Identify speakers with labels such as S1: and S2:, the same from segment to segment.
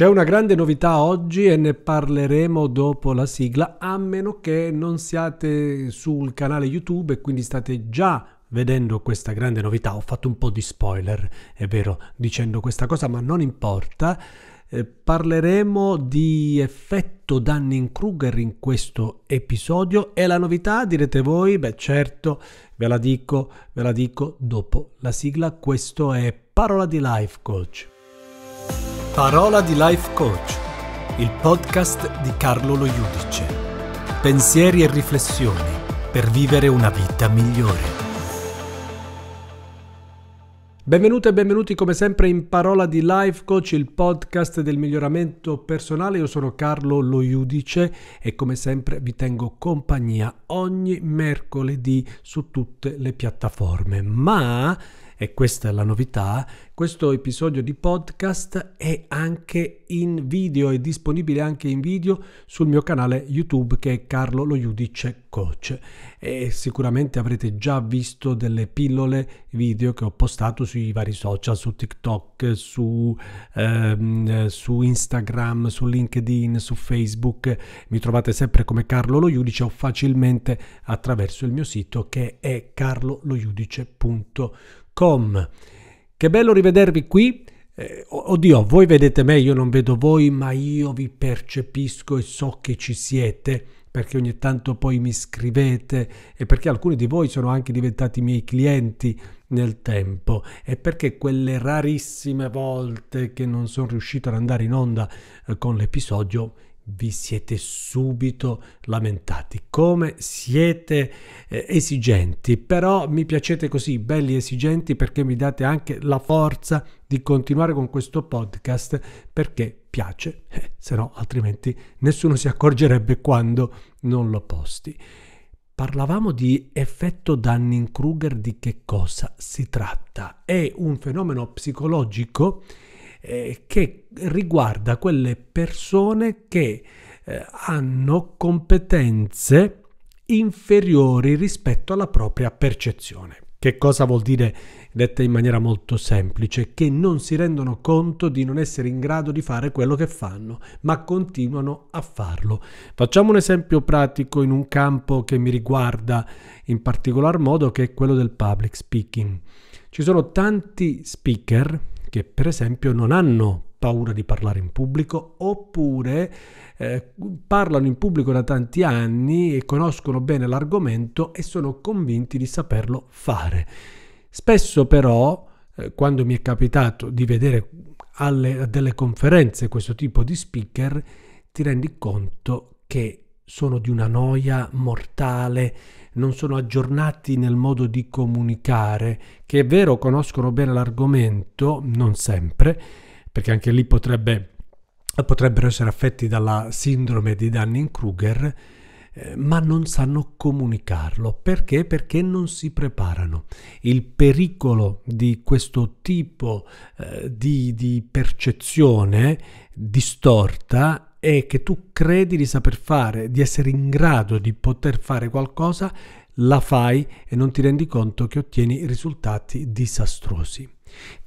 S1: C'è una grande novità oggi e ne parleremo dopo la sigla, a meno che non siate sul canale YouTube e quindi state già vedendo questa grande novità. Ho fatto un po' di spoiler, è vero, dicendo questa cosa, ma non importa. Eh, parleremo di effetto Dunning-Kruger in questo episodio e la novità, direte voi, beh certo, ve la dico, ve la dico dopo la sigla. Questo è Parola di Life Coach. Parola di Life Coach, il podcast di Carlo Lo Iudice. Pensieri e riflessioni per vivere una vita migliore. Benvenuti e benvenuti come sempre in Parola di Life Coach, il podcast del miglioramento personale. Io sono Carlo Lo Iudice e come sempre vi tengo compagnia ogni mercoledì su tutte le piattaforme. Ma e questa è la novità, questo episodio di podcast è anche in video, è disponibile anche in video sul mio canale YouTube che è Carlo Lo Judice Coach e sicuramente avrete già visto delle pillole video che ho postato sui vari social, su TikTok, su, ehm, su Instagram, su LinkedIn, su Facebook, mi trovate sempre come Carlo Lo Judice o facilmente attraverso il mio sito che è carlolojudice.com www.radioticino.com. Che bello rivedervi qui. Eh, oddio, voi vedete me, io non vedo voi, ma io vi percepisco e so che ci siete perché ogni tanto poi mi scrivete e perché alcuni di voi sono anche diventati miei clienti nel tempo e perché quelle rarissime volte che non sono riuscito ad andare in onda eh, con l'episodio vi siete subito lamentati, come siete eh, esigenti, però mi piacete così, belli esigenti, perché mi date anche la forza di continuare con questo podcast, perché piace, eh, se no altrimenti nessuno si accorgerebbe quando non lo posti. Parlavamo di effetto Dunning-Kruger, di che cosa si tratta? È un fenomeno psicologico eh, che riguarda quelle persone che eh, hanno competenze inferiori rispetto alla propria percezione. Che cosa vuol dire detta in maniera molto semplice? Che non si rendono conto di non essere in grado di fare quello che fanno, ma continuano a farlo. Facciamo un esempio pratico in un campo che mi riguarda in particolar modo, che è quello del public speaking. Ci sono tanti speaker che per esempio non hanno paura di parlare in pubblico oppure eh, parlano in pubblico da tanti anni e conoscono bene l'argomento e sono convinti di saperlo fare. Spesso però, eh, quando mi è capitato di vedere alle, a delle conferenze questo tipo di speaker, ti rendi conto che sono di una noia mortale, non sono aggiornati nel modo di comunicare, che è vero conoscono bene l'argomento, non sempre, perché anche lì potrebbe, potrebbero essere affetti dalla sindrome di Dunning-Kruger, eh, ma non sanno comunicarlo. Perché? Perché non si preparano. Il pericolo di questo tipo eh, di, di percezione distorta e che tu credi di saper fare, di essere in grado di poter fare qualcosa, la fai e non ti rendi conto che ottieni risultati disastrosi.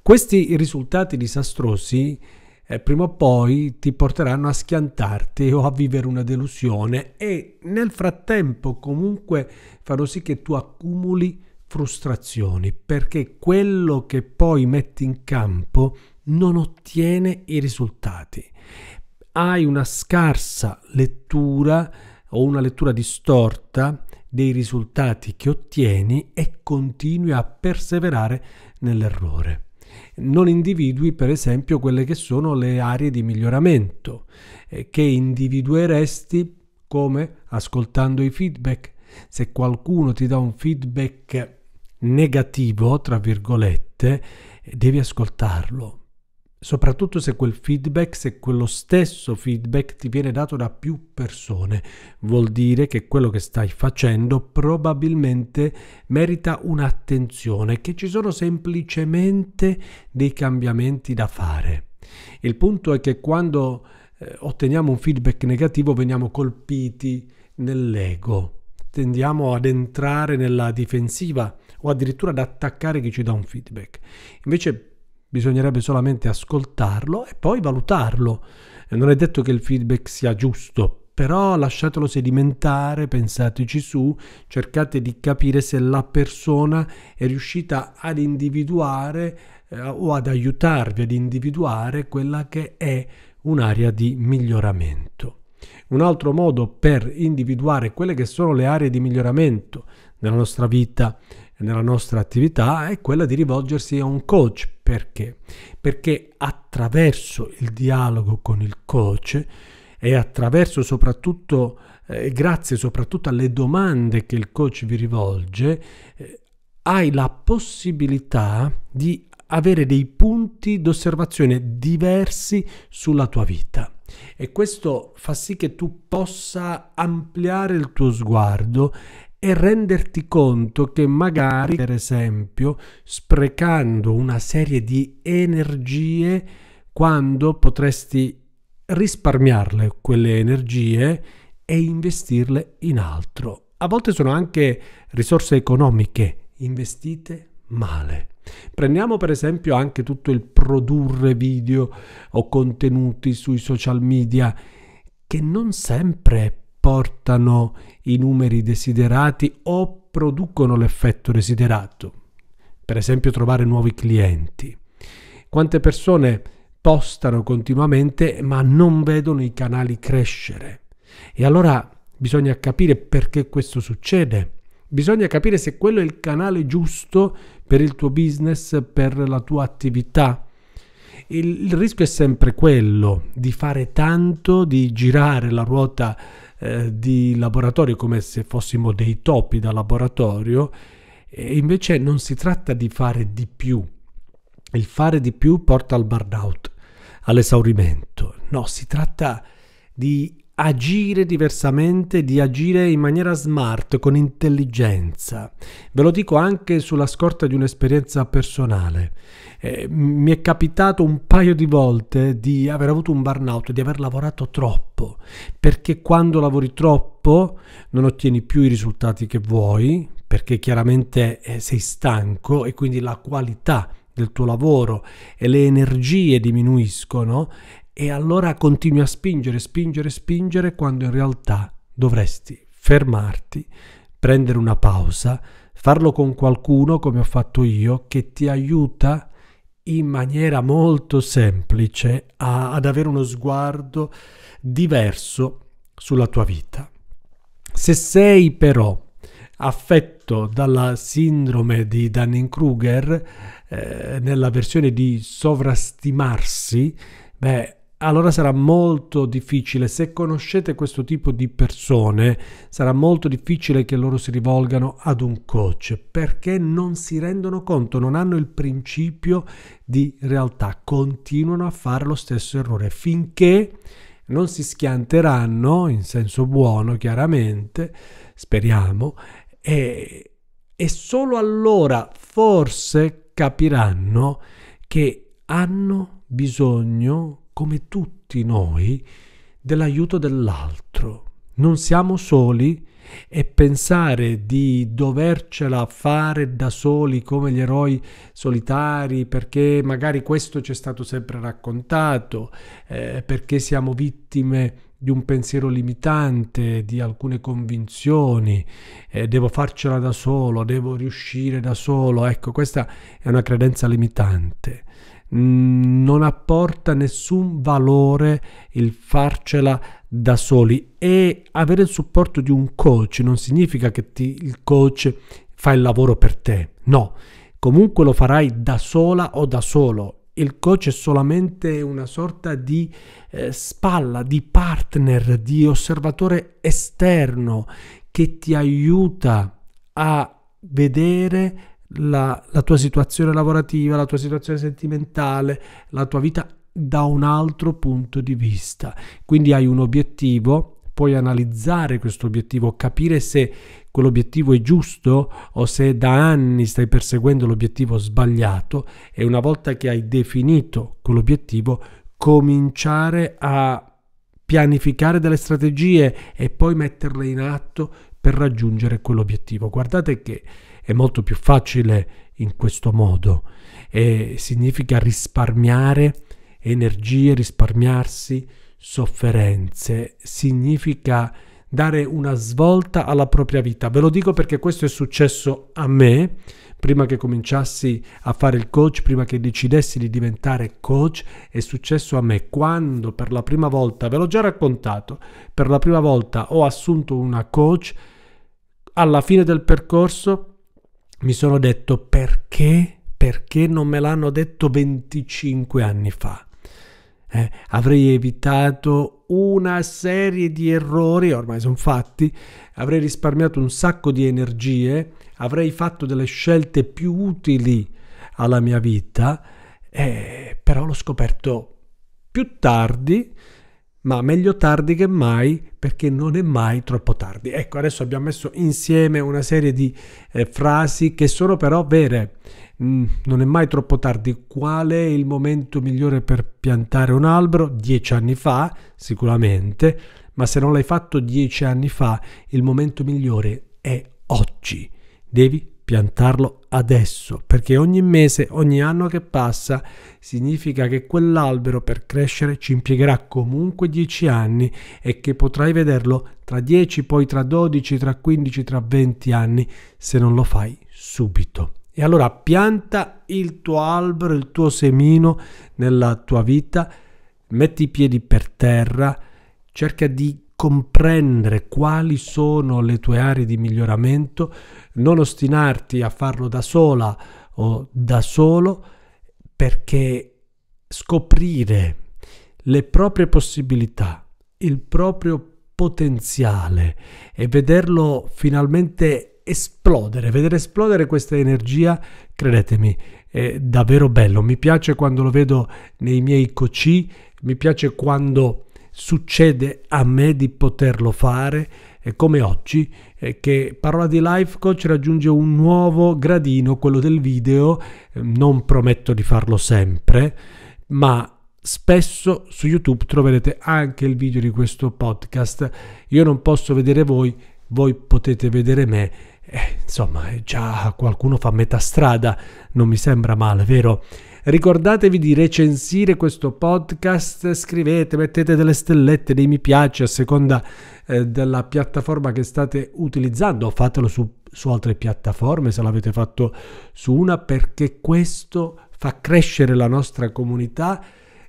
S1: Questi risultati disastrosi eh, prima o poi ti porteranno a schiantarti o a vivere una delusione e nel frattempo comunque fanno sì che tu accumuli frustrazioni perché quello che poi metti in campo non ottiene i risultati hai una scarsa lettura o una lettura distorta dei risultati che ottieni e continui a perseverare nell'errore. Non individui per esempio quelle che sono le aree di miglioramento eh, che individueresti come ascoltando i feedback. Se qualcuno ti dà un feedback negativo, tra virgolette, devi ascoltarlo, soprattutto se quel feedback, se quello stesso feedback ti viene dato da più persone, vuol dire che quello che stai facendo probabilmente merita un'attenzione, che ci sono semplicemente dei cambiamenti da fare. Il punto è che quando eh, otteniamo un feedback negativo veniamo colpiti nell'ego, tendiamo ad entrare nella difensiva o addirittura ad attaccare chi ci dà un feedback. Invece bisognerebbe solamente ascoltarlo e poi valutarlo. Eh, non è detto che il feedback sia giusto, però lasciatelo sedimentare, pensateci su, cercate di capire se la persona è riuscita ad individuare eh, o ad aiutarvi ad individuare quella che è un'area di miglioramento. Un altro modo per individuare quelle che sono le aree di miglioramento nella nostra vita e nella nostra attività è quella di rivolgersi a un coach perché? Perché attraverso il dialogo con il coach e attraverso soprattutto, eh, grazie soprattutto alle domande che il coach vi rivolge, eh, hai la possibilità di avere dei punti d'osservazione diversi sulla tua vita. E questo fa sì che tu possa ampliare il tuo sguardo e renderti conto che magari, per esempio, sprecando una serie di energie quando potresti risparmiarle quelle energie e investirle in altro. A volte sono anche risorse economiche investite male. Prendiamo per esempio anche tutto il produrre video o contenuti sui social media che non sempre è portano i numeri desiderati o producono l'effetto desiderato. Per esempio trovare nuovi clienti. Quante persone postano continuamente ma non vedono i canali crescere. E allora bisogna capire perché questo succede. Bisogna capire se quello è il canale giusto per il tuo business, per la tua attività. Il, il rischio è sempre quello di fare tanto, di girare la ruota eh, di laboratorio come se fossimo dei topi da laboratorio e invece non si tratta di fare di più. Il fare di più porta al burnout, all'esaurimento. No, si tratta di agire diversamente, di agire in maniera smart, con intelligenza. Ve lo dico anche sulla scorta di un'esperienza personale. Eh, mi è capitato un paio di volte di aver avuto un burnout, di aver lavorato troppo, perché quando lavori troppo non ottieni più i risultati che vuoi, perché chiaramente eh, sei stanco e quindi la qualità del tuo lavoro e le energie diminuiscono e allora continui a spingere, spingere, spingere quando in realtà dovresti fermarti, prendere una pausa, farlo con qualcuno come ho fatto io che ti aiuta in maniera molto semplice a, ad avere uno sguardo diverso sulla tua vita. Se sei però affetto dalla sindrome di Dunning-Kruger eh, nella versione di sovrastimarsi, beh, allora sarà molto difficile, se conoscete questo tipo di persone, sarà molto difficile che loro si rivolgano ad un coach perché non si rendono conto, non hanno il principio di realtà, continuano a fare lo stesso errore finché non si schianteranno, in senso buono chiaramente, speriamo, e, e solo allora forse capiranno che hanno bisogno come tutti noi, dell'aiuto dell'altro. Non siamo soli e pensare di dovercela fare da soli come gli eroi solitari perché magari questo ci è stato sempre raccontato, eh, perché siamo vittime di un pensiero limitante, di alcune convinzioni, eh, devo farcela da solo, devo riuscire da solo, ecco questa è una credenza limitante non apporta nessun valore il farcela da soli e avere il supporto di un coach non significa che ti, il coach fa il lavoro per te, no, comunque lo farai da sola o da solo. Il coach è solamente una sorta di eh, spalla, di partner, di osservatore esterno che ti aiuta a vedere la, la tua situazione lavorativa, la tua situazione sentimentale, la tua vita da un altro punto di vista. Quindi hai un obiettivo, puoi analizzare questo obiettivo, capire se quell'obiettivo è giusto o se da anni stai perseguendo l'obiettivo sbagliato e una volta che hai definito quell'obiettivo cominciare a pianificare delle strategie e poi metterle in atto per raggiungere quell'obiettivo. Guardate che è molto più facile in questo modo e significa risparmiare energie, risparmiarsi sofferenze, significa dare una svolta alla propria vita. Ve lo dico perché questo è successo a me prima che cominciassi a fare il coach, prima che decidessi di diventare coach, è successo a me quando per la prima volta, ve l'ho già raccontato, per la prima volta ho assunto una coach alla fine del percorso mi sono detto perché, perché non me l'hanno detto 25 anni fa. Eh, avrei evitato una serie di errori, ormai sono fatti, avrei risparmiato un sacco di energie, avrei fatto delle scelte più utili alla mia vita, eh, però l'ho scoperto più tardi ma meglio tardi che mai perché non è mai troppo tardi. Ecco, adesso abbiamo messo insieme una serie di eh, frasi che sono però vere. Mm, non è mai troppo tardi. Qual è il momento migliore per piantare un albero? Dieci anni fa, sicuramente, ma se non l'hai fatto dieci anni fa, il momento migliore è oggi. Devi piantarlo adesso, perché ogni mese, ogni anno che passa, significa che quell'albero per crescere ci impiegherà comunque 10 anni e che potrai vederlo tra 10, poi tra 12, tra 15, tra 20 anni, se non lo fai subito. E allora pianta il tuo albero, il tuo semino nella tua vita, metti i piedi per terra, cerca di comprendere quali sono le tue aree di miglioramento, non ostinarti a farlo da sola o da solo, perché scoprire le proprie possibilità, il proprio potenziale e vederlo finalmente esplodere, vedere esplodere questa energia, credetemi, è davvero bello. Mi piace quando lo vedo nei miei coci, mi piace quando succede a me di poterlo fare eh, come oggi eh, che Parola di Life Coach raggiunge un nuovo gradino, quello del video, eh, non prometto di farlo sempre, ma spesso su YouTube troverete anche il video di questo podcast. Io non posso vedere voi, voi potete vedere me. Eh, insomma, eh, già qualcuno fa metà strada, non mi sembra male, vero? Ricordatevi di recensire questo podcast, scrivete, mettete delle stellette, dei mi piace a seconda eh, della piattaforma che state utilizzando, fatelo su, su altre piattaforme se l'avete fatto su una, perché questo fa crescere la nostra comunità.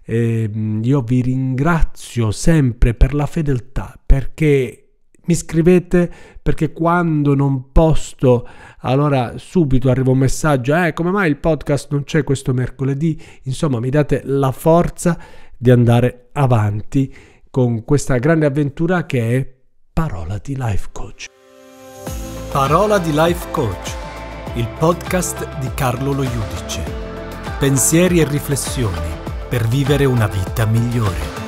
S1: Eh, io vi ringrazio sempre per la fedeltà perché mi scrivete perché quando non posto allora subito arriva un messaggio, eh come mai il podcast non c'è questo mercoledì? Insomma mi date la forza di andare avanti con questa grande avventura che è Parola di Life Coach. Parola di Life Coach, il podcast di Carlo Lo Iudice. Pensieri e riflessioni per vivere una vita migliore.